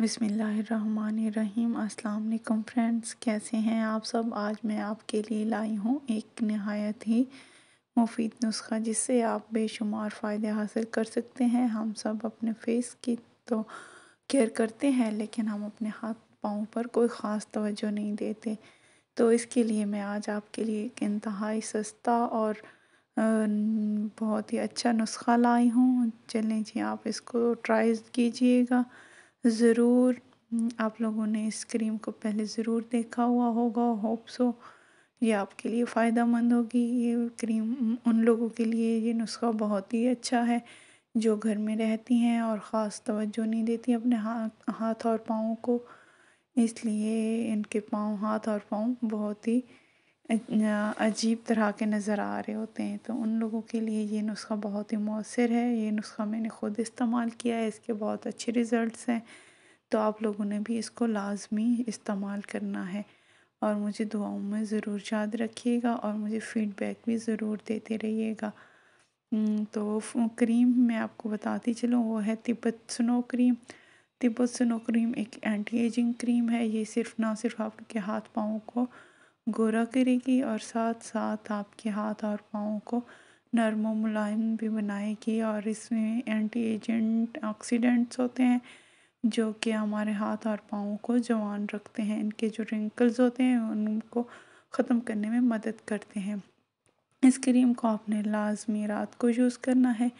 बिसमीम् अल्लाम फ्रेंड्स कैसे हैं आप सब आज मैं आपके लिए लाई हूँ एक नहायत ही मुफीद नुस्खा जिससे आप बेशुमार फ़ायदे हासिल कर सकते हैं हम सब अपने फेस की तो केयर करते हैं लेकिन हम अपने हाथ पाँव पर कोई ख़ास तवज्जो नहीं देते तो इसके लिए मैं आज आपके लिए एक इंतहाई सस्ता और बहुत ही अच्छा नुस्खा लाई हूँ चलें जी आप इसको ट्राई कीजिएगा ज़रूर आप लोगों ने इस क्रीम को पहले ज़रूर देखा हुआ होगा होप सो ये आपके लिए फ़ायदा मंद होगी ये क्रीम उन लोगों के लिए ये नुस्खा बहुत ही अच्छा है जो घर में रहती हैं और ख़ास तवज्जो नहीं देती अपने हाथ हाथ और पाँव को इसलिए इनके पाँव हाथ और पाँव बहुत ही अजीब तरह के नज़र आ रहे होते हैं तो उन लोगों के लिए ये नुस्खा बहुत ही मौसर है ये नुस्खा मैंने ख़ुद इस्तेमाल किया है इसके बहुत अच्छे रिज़ल्ट्स हैं तो आप लोगों ने भी इसको लाजमी इस्तेमाल करना है और मुझे दुआओं में ज़रूर याद रखिएगा और मुझे फ़ीडबैक भी ज़रूर देते रहिएगा हम्म, तो क्रीम मैं आपको बताती चलूँ वो है Tibet snow cream Tibet snow cream एक एंटी एजिंग क्रीम है ये सिर्फ ना सिर्फ आपके हाथ पाँव को गोरा करेगी और साथ साथ आपके हाथ और पाँव को नरम मुलायम भी बनाएगी और इसमें एंटी एजेंट ऑक्सीडेंट्स होते हैं जो कि हमारे हाथ और पाँव को जवान रखते हैं इनके जो रिंकल्स होते हैं उनको ख़त्म करने में मदद करते हैं इस क्रीम को आपने लाजमी रात को यूज़ करना है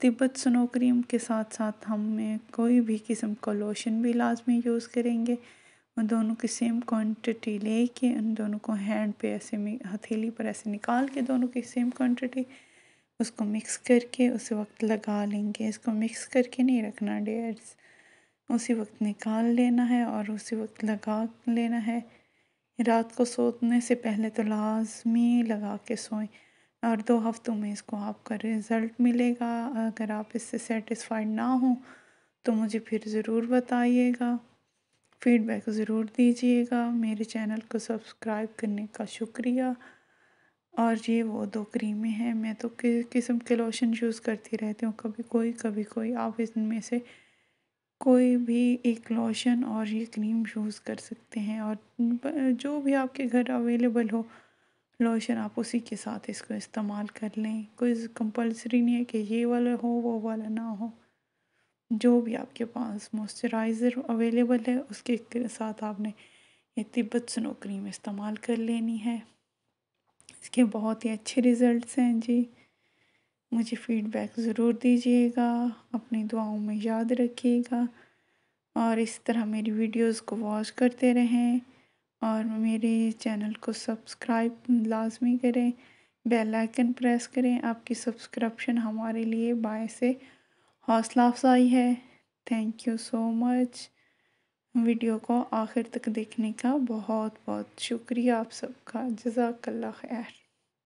तिब्बत स्नो क्रीम के साथ साथ हमें कोई भी किस्म का लोशन भी लाजमी यूज़ करेंगे मैं दोनों की सेम क्वांटिटी के उन दोनों को हैंड पे ऐसे हथेली पर ऐसे निकाल के दोनों की सेम क्वांटिटी उसको मिक्स करके उस वक्त लगा लेंगे इसको मिक्स करके नहीं रखना डेयर्स उसी वक्त निकाल लेना है और उसी वक्त लगा लेना है रात को सोने से पहले तो लाजमी लगा के सोएं और दो हफ्तों में इसको आपका रिज़ल्ट मिलेगा अगर आप इससे सेटिस्फाइड ना हो तो मुझे फिर ज़रूर बताइएगा फीडबैक ज़रूर दीजिएगा मेरे चैनल को सब्सक्राइब करने का शुक्रिया और ये वो दो क्रीमें हैं मैं तो किस्म के लोशन यूज़ करती रहती हूँ कभी कोई कभी कोई आप इनमें से कोई भी एक लोशन और ये क्रीम यूज़ कर सकते हैं और जो भी आपके घर अवेलेबल हो लोशन आप उसी के साथ इसको इस्तेमाल कर लें कोई कंपलसरी नहीं है कि ये वाला हो वो वाला ना हो जो भी आपके पास मॉइस्चराइज़र अवेलेबल है उसके साथ आपने ये तिब्बत स्नो क्रीम इस्तेमाल कर लेनी है इसके बहुत ही अच्छे रिज़ल्ट्स हैं जी मुझे फीडबैक ज़रूर दीजिएगा अपनी दुआओं में याद रखिएगा और इस तरह मेरी वीडियोस को वॉच करते रहें और मेरे चैनल को सब्सक्राइब लाजमी करें बेल आइकन प्रेस करें आपकी सब्सक्रिप्शन हमारे लिए बाय से हौसला अफजाई है thank you so much video को आखिर तक देखने का बहुत बहुत शुक्रिया आप सबका जजाकल्ला खैर